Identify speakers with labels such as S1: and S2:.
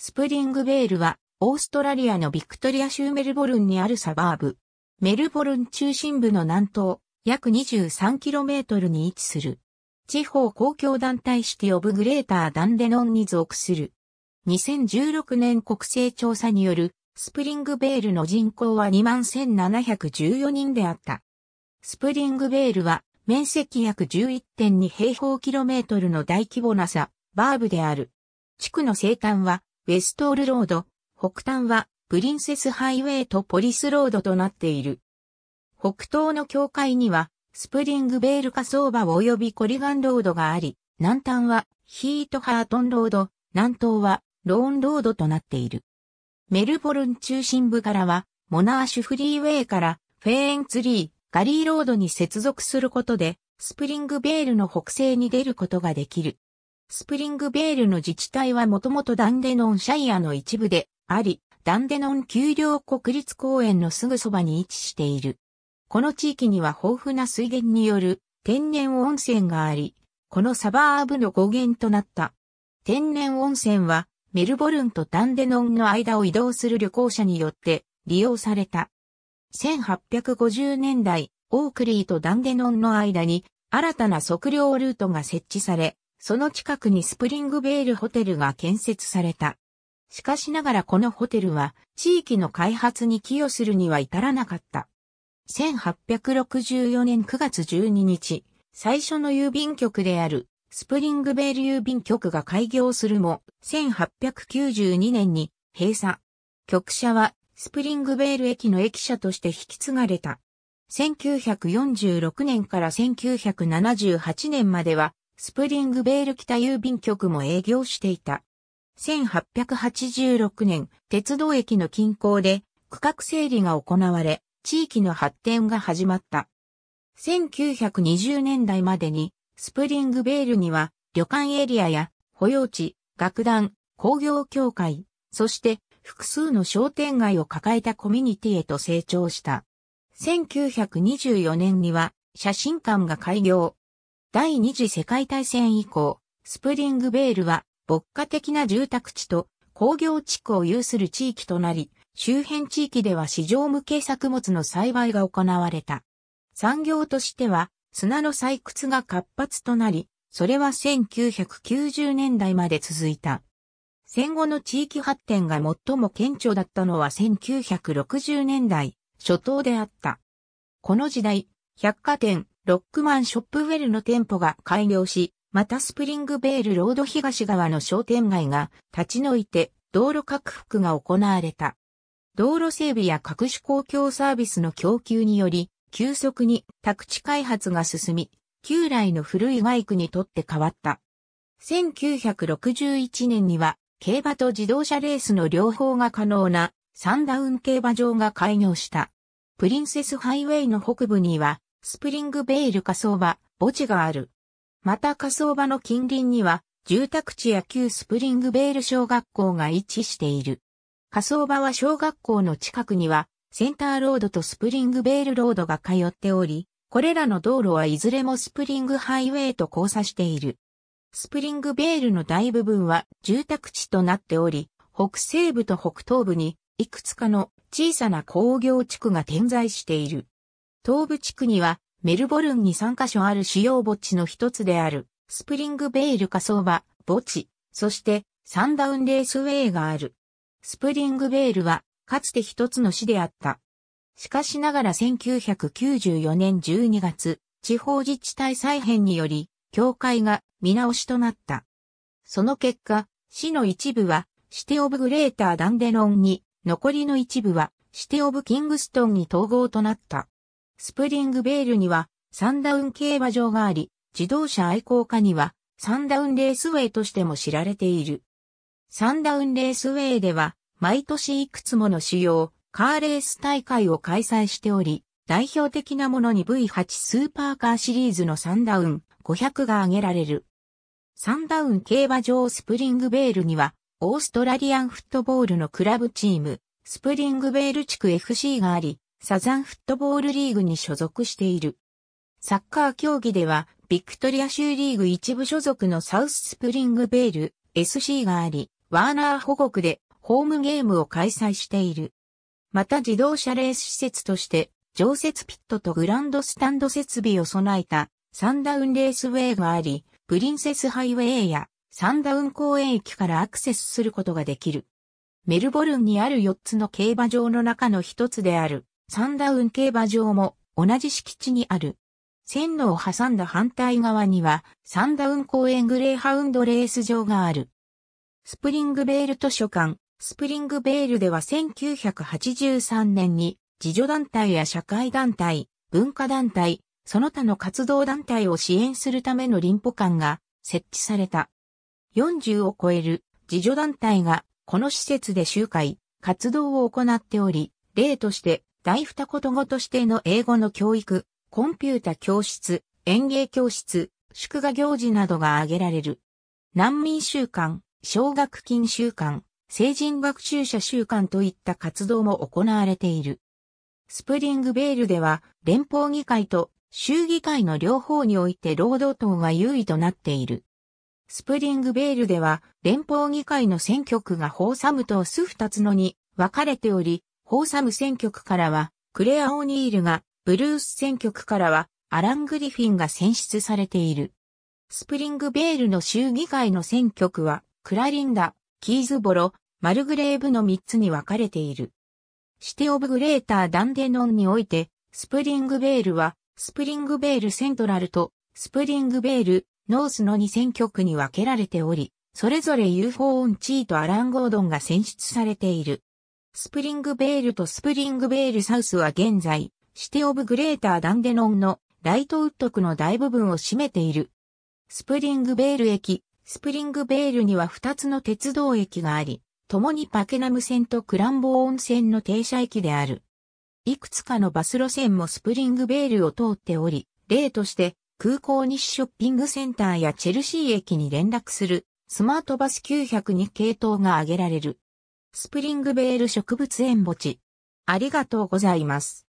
S1: スプリングベールは、オーストラリアのビクトリア州メルボルンにあるサバーブ。メルボルン中心部の南東、約 23km に位置する。地方公共団体シティオブグレーターダンデノンに属する。2016年国勢調査によるスプリングベールの人口は21,714人であった。スプリングベールは面積約11.2平方キロメートルの大規模なサバーブである。地区の生誕はウェストールロード、北端はプリンセスハイウェイとポリスロードとなっている。北東の境界には、スプリングベール火葬場及びコリガンロードがあり、南端はヒートハートンロード、南東はローンロードとなっている。メルボルン中心部からは、モナーシュフリーウェイからフェーンツリー、ガリーロードに接続することで、スプリングベールの北西に出ることができる。スプリングベールの自治体はもともとダンデノンシャイアの一部であり、ダンデノン丘陵国立公園のすぐそばに位置している。この地域には豊富な水源による天然温泉があり、このサバーブの語源となった。天然温泉はメルボルンとダンデノンの間を移動する旅行者によって利用された。1850年代、オークリーとダンデノンの間に新たな測量ルートが設置され、その近くにスプリングベールホテルが建設された。しかしながらこのホテルは地域の開発に寄与するには至らなかった。1864年9月12日、最初の郵便局であるスプリングベール郵便局が開業するも、1892年に閉鎖。局舎はスプリングベール駅の駅舎として引き継がれた。1946年から1978年まではスプリングベール北郵便局も営業していた。1886年、鉄道駅の近郊で区画整理が行われ、地域の発展が始まった。1920年代までに、スプリングベールには、旅館エリアや、保養地、楽団、工業協会、そして複数の商店街を抱えたコミュニティへと成長した。1924年には、写真館が開業。第二次世界大戦以降、スプリングベールは、牧歌的な住宅地と工業地区を有する地域となり、周辺地域では市場向け作物の栽培が行われた。産業としては、砂の採掘が活発となり、それは1990年代まで続いた。戦後の地域発展が最も顕著だったのは1960年代初頭であった。この時代、百貨店、ロックマンショップウェルの店舗が開業し、またスプリングベールロード東側の商店街が立ち退いて道路拡幅が行われた。道路整備や各種公共サービスの供給により、急速に宅地開発が進み、旧来の古いイ区にとって変わった。1961年には、競馬と自動車レースの両方が可能なサンダウン競馬場が開業した。プリンセスハイウェイの北部には、スプリングベイル火葬場、墓地がある。また火葬場の近隣には、住宅地や旧スプリングベール小学校が位置している。火葬場は小学校の近くには、センターロードとスプリングベールロードが通っており、これらの道路はいずれもスプリングハイウェイと交差している。スプリングベールの大部分は住宅地となっており、北西部と北東部にいくつかの小さな工業地区が点在している。東部地区には、メルボルンに3カ所ある主要墓地の一つである、スプリングベイル火葬場、墓地、そしてサンダウンレースウェイがある。スプリングベイルは、かつて一つの市であった。しかしながら1994年12月、地方自治体再編により、教会が見直しとなった。その結果、市の一部は、シテオブグレーターダンデロンに、残りの一部は、シテオブキングストンに統合となった。スプリングベールにはサンダウン競馬場があり、自動車愛好家にはサンダウンレースウェイとしても知られている。サンダウンレースウェイでは、毎年いくつもの主要、カーレース大会を開催しており、代表的なものに V8 スーパーカーシリーズのサンダウン500が挙げられる。サンダウン競馬場スプリングベールには、オーストラリアンフットボールのクラブチーム、スプリングベール地区 FC があり、サザンフットボールリーグに所属している。サッカー競技では、ビクトリア州リーグ一部所属のサウススプリングベール SC があり、ワーナー保国でホームゲームを開催している。また自動車レース施設として、常設ピットとグランドスタンド設備を備えたサンダウンレースウェイがあり、プリンセスハイウェイやサンダウン公園駅からアクセスすることができる。メルボルンにある4つの競馬場の中の1つであるサンダウン競馬場も同じ敷地にある。線路を挟んだ反対側には、サンダウン公園グレーハウンドレース場がある。スプリングベール図書館、スプリングベールでは1983年に、自助団体や社会団体、文化団体、その他の活動団体を支援するための林保館が設置された。40を超える自助団体がこの施設で集会、活動を行っており、例として大二言語としての英語の教育、コンピュータ教室、園芸教室、祝賀行事などが挙げられる。難民週間、奨学金週間、成人学習者週間といった活動も行われている。スプリングベールでは連邦議会と州議会の両方において労働党が優位となっている。スプリングベールでは連邦議会の選挙区がホーサムとス2つのに分かれており、ホーサム選曲からは、クレア・オニールが、ブルース選曲からは、アラン・グリフィンが選出されている。スプリングベールの州議会の選曲は、クラリンダ、キーズボロ、マルグレーブの3つに分かれている。シテオブグレーターダンデノンにおいて、スプリングベールは、スプリングベールセントラルと、スプリングベール、ノースの2選曲に分けられており、それぞれ UFO オンチーとアラン・ゴードンが選出されている。スプリングベールとスプリングベールサウスは現在、シテオブグレーターダンデノンのライトウッド区の大部分を占めている。スプリングベール駅、スプリングベールには2つの鉄道駅があり、共にパケナム線とクランボーン線の停車駅である。いくつかのバス路線もスプリングベールを通っており、例として空港西ショッピングセンターやチェルシー駅に連絡するスマートバス902系統が挙げられる。スプリングベール植物園墓地。ありがとうございます。